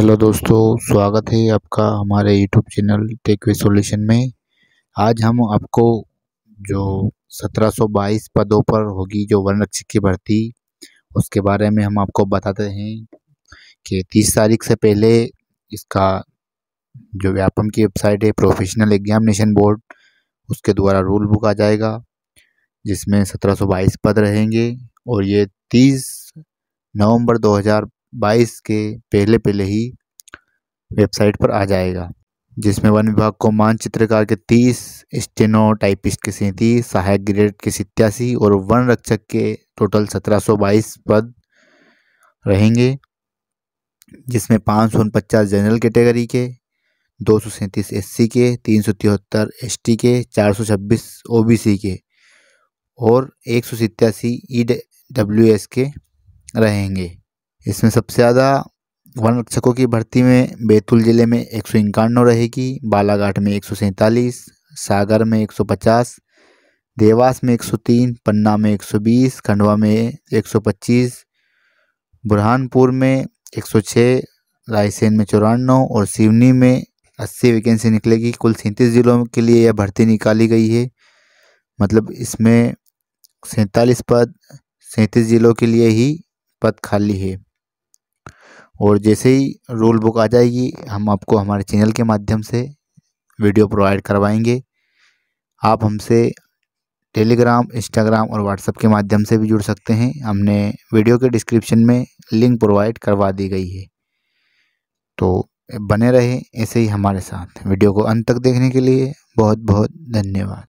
hello दोस्तों स्वागत है आपका हमारे यूट्यूब चैनल टेकवे सॉल्यूशन में आज हम आपको जो 1722 पदों पर होगी जो वन रक्षक की भर्ती उसके बारे में हम आपको बताते हैं कि 30 तारीख से पहले इसका जो व्यापम की वेबसाइट है प्रोफेशनल एग्जामिनेशन बोर्ड उसके द्वारा रूल बुक आ जाएगा जिसमें 1722 पद रहेंगे और ये तीस नवम्बर दो बाईस के पहले पहले ही वेबसाइट पर आ जाएगा जिसमें वन विभाग को मानचित्रकार के तीस स्टेनो टाइपिस्ट के सैंतीस सहायक ग्रेड के सत्यासी और वन रक्षक के टोटल सत्रह सौ बाईस पद रहेंगे जिसमें पाँच सौ उनपचास जनरल कैटेगरी के दो सौ सैंतीस एस के तीन सौ तिहत्तर एस के चार सौ छब्बीस ओ के और एक सौ सत्तासी ई डब्ल्यू एस के रहेंगे इसमें सबसे ज़्यादा वन रक्षकों की भर्ती में बैतूल ज़िले में एक सौ इक्यानवे रहेगी बालाघाट में एक सौ सैंतालीस सागर में एक सौ पचास देवास में एक सौ तीन पन्ना में एक सौ बीस खंडवा में एक सौ पच्चीस बुरहानपुर में एक सौ छः रायसेन में चौरानवे और सिवनी में अस्सी वैकेंसी निकलेगी कुल सैंतीस ज़िलों के लिए यह भर्ती निकाली गई है मतलब इसमें सैंतालीस पद सैंतीस ज़िलों के लिए ही पद खाली है और जैसे ही रोल बुक आ जाएगी हम आपको हमारे चैनल के माध्यम से वीडियो प्रोवाइड करवाएंगे आप हमसे टेलीग्राम इंस्टाग्राम और व्हाट्सएप के माध्यम से भी जुड़ सकते हैं हमने वीडियो के डिस्क्रिप्शन में लिंक प्रोवाइड करवा दी गई है तो बने रहें ऐसे ही हमारे साथ वीडियो को अंत तक देखने के लिए बहुत बहुत धन्यवाद